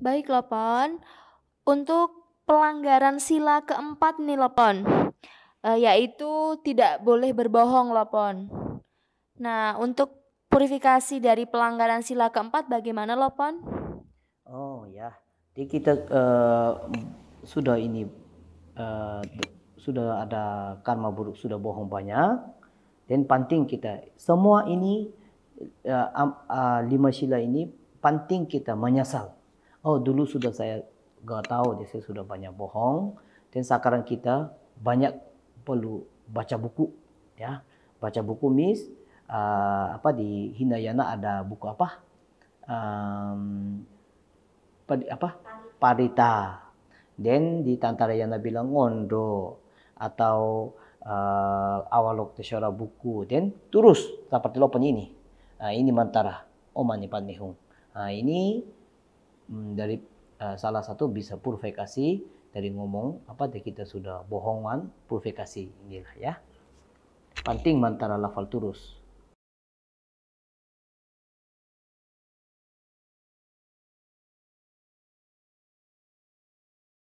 Baik lopon Untuk pelanggaran sila keempat nih lopon E, eh, yaitu tidak boleh berbohong lopon Nah, untuk purifikasi dari pelanggaran sila keempat bagaimana lopon Oh ya, jadi kita uh, sudah ini uh, sudah ada karma buruk, sudah bohong banyak. Dan penting kita semua ini uh, uh, lima sila ini penting kita menyesal oh dulu sudah saya nggak tahu, dia sudah banyak bohong. Dan sekarang kita banyak perlu baca buku, ya, baca buku Miss. Uh, apa di Hinayana ada buku apa? Um, apa? Parita. Dan di Tantarayana bilang Ngondo atau uh, eh, awalok tesyara buku dan terus seperti lo ini. Uh, ini mantara omani panihung. Uh, ini Hmm, dari uh, salah satu bisa purifikasi dari ngomong apa kita sudah bohongan purifikasi inilah ya. Penting mantara lafal terus.